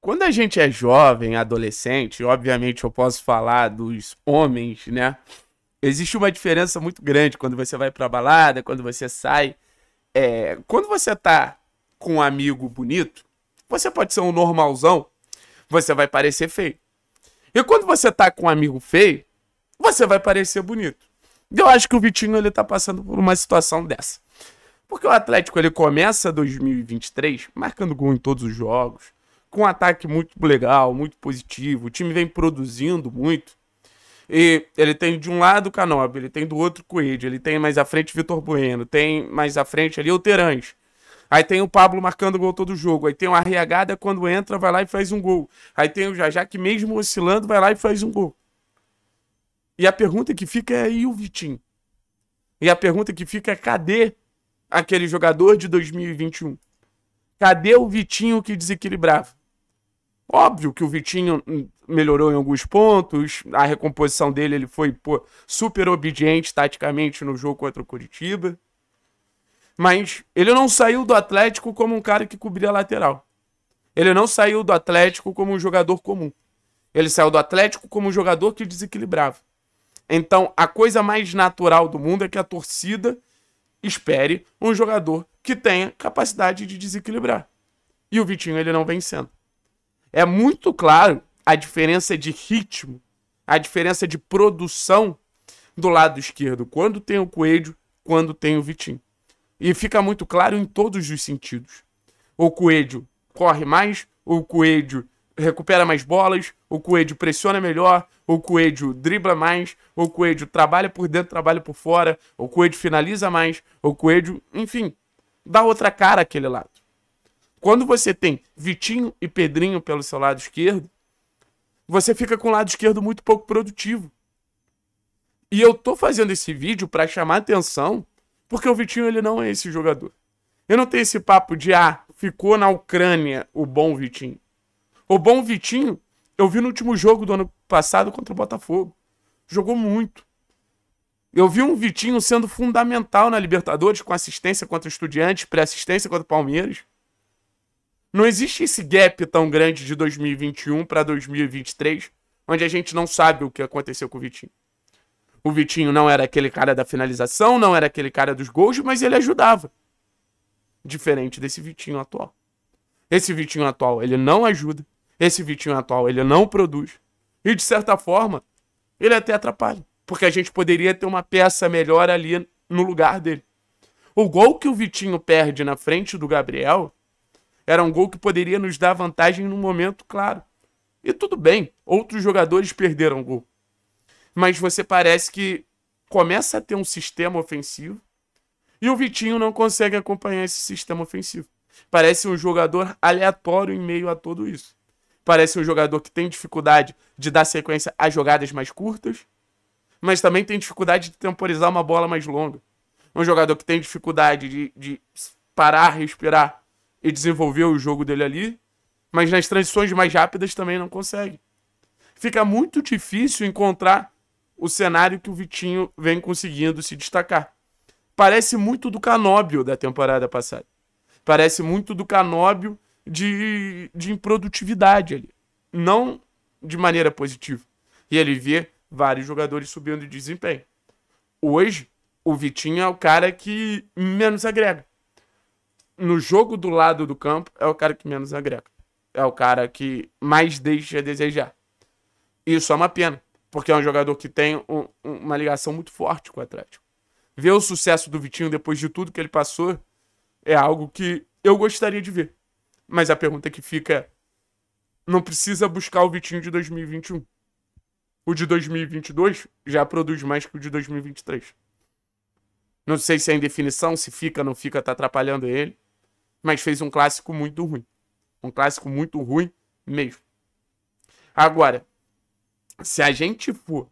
Quando a gente é jovem, adolescente, obviamente eu posso falar dos homens, né? Existe uma diferença muito grande quando você vai pra balada, quando você sai. É, quando você tá com um amigo bonito, você pode ser um normalzão, você vai parecer feio. E quando você tá com um amigo feio, você vai parecer bonito. Eu acho que o Vitinho ele tá passando por uma situação dessa. Porque o Atlético ele começa 2023 marcando gol em todos os jogos, com um ataque muito legal, muito positivo. O time vem produzindo muito. E ele tem de um lado o Canob, ele tem do outro o Coelho, ele tem mais à frente Vitor Bueno, tem mais à frente ali o Terãs. Aí tem o Pablo marcando gol todo jogo. Aí tem o Arriagada quando entra, vai lá e faz um gol. Aí tem o Jajá que mesmo oscilando, vai lá e faz um gol. E a pergunta que fica é, e o Vitinho? E a pergunta que fica é, cadê aquele jogador de 2021? Cadê o Vitinho que desequilibrava? Óbvio que o Vitinho melhorou em alguns pontos, a recomposição dele ele foi pô, super obediente taticamente no jogo contra o Curitiba. Mas ele não saiu do Atlético como um cara que cobria lateral. Ele não saiu do Atlético como um jogador comum. Ele saiu do Atlético como um jogador que desequilibrava. Então, a coisa mais natural do mundo é que a torcida espere um jogador que tenha capacidade de desequilibrar. E o Vitinho ele não vem sendo é muito claro a diferença de ritmo, a diferença de produção do lado esquerdo, quando tem o Coelho, quando tem o Vitinho. E fica muito claro em todos os sentidos. O Coelho corre mais, o Coelho recupera mais bolas, o Coelho pressiona melhor, o Coelho dribla mais, o Coelho trabalha por dentro, trabalha por fora, o Coelho finaliza mais, o Coelho, enfim, dá outra cara aquele lado. Quando você tem Vitinho e Pedrinho pelo seu lado esquerdo, você fica com o lado esquerdo muito pouco produtivo. E eu tô fazendo esse vídeo para chamar atenção, porque o Vitinho ele não é esse jogador. Eu não tenho esse papo de ah, ficou na Ucrânia o bom Vitinho. O bom Vitinho, eu vi no último jogo do ano passado contra o Botafogo. Jogou muito. Eu vi um Vitinho sendo fundamental na Libertadores, com assistência contra o Estudiantes, pré-assistência contra o Palmeiras não existe esse gap tão grande de 2021 para 2023, onde a gente não sabe o que aconteceu com o Vitinho. O Vitinho não era aquele cara da finalização, não era aquele cara dos gols, mas ele ajudava. Diferente desse Vitinho atual. Esse Vitinho atual, ele não ajuda. Esse Vitinho atual, ele não produz. E de certa forma, ele até atrapalha, porque a gente poderia ter uma peça melhor ali no lugar dele. O gol que o Vitinho perde na frente do Gabriel era um gol que poderia nos dar vantagem num momento claro. E tudo bem, outros jogadores perderam o gol. Mas você parece que começa a ter um sistema ofensivo e o Vitinho não consegue acompanhar esse sistema ofensivo. Parece um jogador aleatório em meio a tudo isso. Parece um jogador que tem dificuldade de dar sequência a jogadas mais curtas, mas também tem dificuldade de temporizar uma bola mais longa. Um jogador que tem dificuldade de, de parar, respirar e desenvolveu o jogo dele ali, mas nas transições mais rápidas também não consegue. Fica muito difícil encontrar o cenário que o Vitinho vem conseguindo se destacar. Parece muito do Canóbio da temporada passada. Parece muito do Canóbio de, de improdutividade ali. Não de maneira positiva. E ele vê vários jogadores subindo de desempenho. Hoje, o Vitinho é o cara que menos agrega no jogo do lado do campo, é o cara que menos agrega. É o cara que mais deixa a desejar. Isso é uma pena, porque é um jogador que tem um, uma ligação muito forte com o Atlético. Ver o sucesso do Vitinho depois de tudo que ele passou é algo que eu gostaria de ver. Mas a pergunta que fica é: não precisa buscar o Vitinho de 2021. O de 2022 já produz mais que o de 2023. Não sei se é indefinição, se fica, não fica, tá atrapalhando ele mas fez um clássico muito ruim. Um clássico muito ruim mesmo. Agora, se a gente for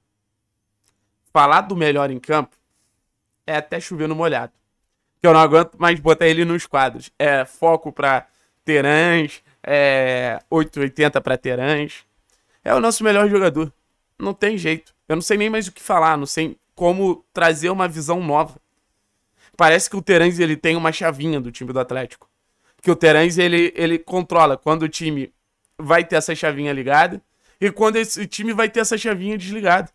falar do melhor em campo, é até chover no molhado. Que eu não aguento mais botar ele nos quadros. É foco para Terãs, é 880 para Terãs. É o nosso melhor jogador. Não tem jeito. Eu não sei nem mais o que falar, não sei como trazer uma visão nova. Parece que o Terãs ele tem uma chavinha do time do Atlético. Porque o Terãs, ele, ele controla quando o time vai ter essa chavinha ligada e quando esse time vai ter essa chavinha desligada.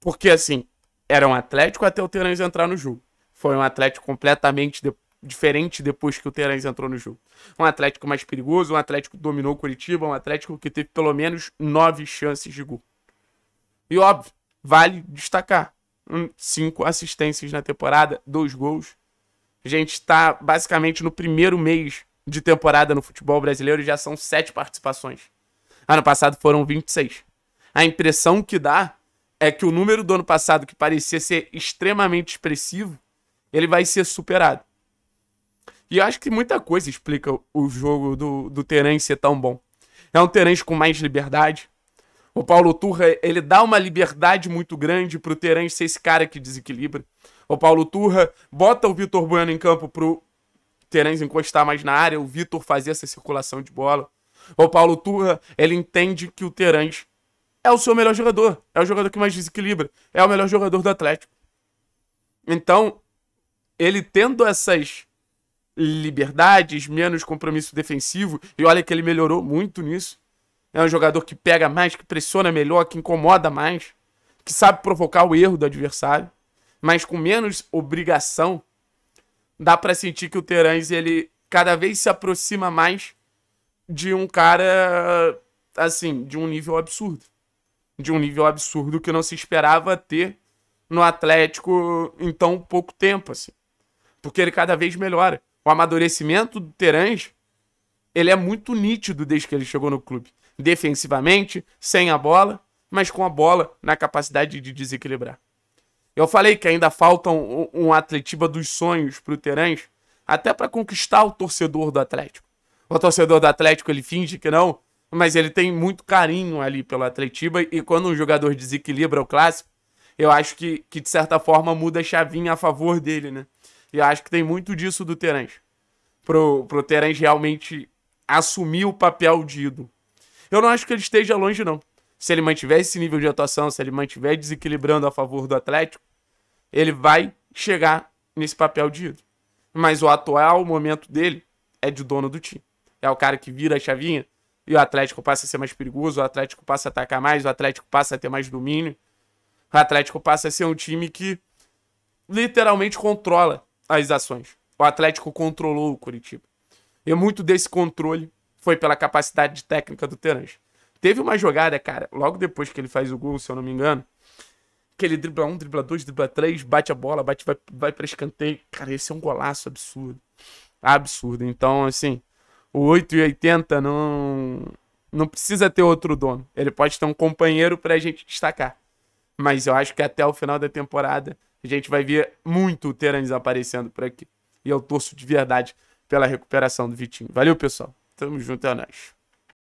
Porque, assim, era um Atlético até o Terãs entrar no jogo. Foi um Atlético completamente de... diferente depois que o Terãs entrou no jogo. Um Atlético mais perigoso, um Atlético que dominou o Curitiba, um Atlético que teve pelo menos nove chances de gol. E, óbvio, vale destacar. Cinco assistências na temporada, dois gols. A gente está basicamente no primeiro mês de temporada no futebol brasileiro e já são sete participações. Ano passado foram 26. A impressão que dá é que o número do ano passado, que parecia ser extremamente expressivo, ele vai ser superado. E eu acho que muita coisa explica o jogo do, do Terence ser tão bom. É um Terence com mais liberdade, o Paulo Turra, ele dá uma liberdade muito grande pro Terence ser esse cara que desequilibra. O Paulo Turra bota o Vitor Bueno em campo pro Terence encostar mais na área, o Vitor fazer essa circulação de bola. O Paulo Turra, ele entende que o Terence é o seu melhor jogador, é o jogador que mais desequilibra, é o melhor jogador do Atlético. Então, ele tendo essas liberdades, menos compromisso defensivo, e olha que ele melhorou muito nisso. É um jogador que pega mais, que pressiona melhor, que incomoda mais, que sabe provocar o erro do adversário, mas com menos obrigação. Dá para sentir que o Terãs ele cada vez se aproxima mais de um cara assim, de um nível absurdo. De um nível absurdo que não se esperava ter no Atlético em tão pouco tempo, assim. Porque ele cada vez melhora. O amadurecimento do Terãs, ele é muito nítido desde que ele chegou no clube defensivamente, sem a bola, mas com a bola na capacidade de desequilibrar. Eu falei que ainda falta um, um Atletiba dos sonhos para o Terãs, até para conquistar o torcedor do Atlético. O torcedor do Atlético ele finge que não, mas ele tem muito carinho ali pelo Atletiba e quando um jogador desequilibra o clássico, eu acho que, que de certa forma muda a chavinha a favor dele, né? E eu acho que tem muito disso do Terãs. Pro, pro Terãs realmente assumir o papel de ídolo. Eu não acho que ele esteja longe, não. Se ele mantiver esse nível de atuação, se ele mantiver desequilibrando a favor do Atlético, ele vai chegar nesse papel de ídolo. Mas o atual momento dele é de dono do time. É o cara que vira a chavinha e o Atlético passa a ser mais perigoso, o Atlético passa a atacar mais, o Atlético passa a ter mais domínio. O Atlético passa a ser um time que literalmente controla as ações. O Atlético controlou o Curitiba. E muito desse controle foi pela capacidade técnica do Terans. Teve uma jogada, cara, logo depois que ele faz o gol, se eu não me engano, que ele dribla um, dribla dois, dribla três, bate a bola, bate, vai, vai pra escanteio. Cara, esse é um golaço absurdo. Absurdo. Então, assim, o 8 e 80 não, não precisa ter outro dono. Ele pode ter um companheiro pra gente destacar. Mas eu acho que até o final da temporada a gente vai ver muito o Terans aparecendo por aqui. E eu torço de verdade pela recuperação do Vitinho. Valeu, pessoal. Tamo junto, é nóis.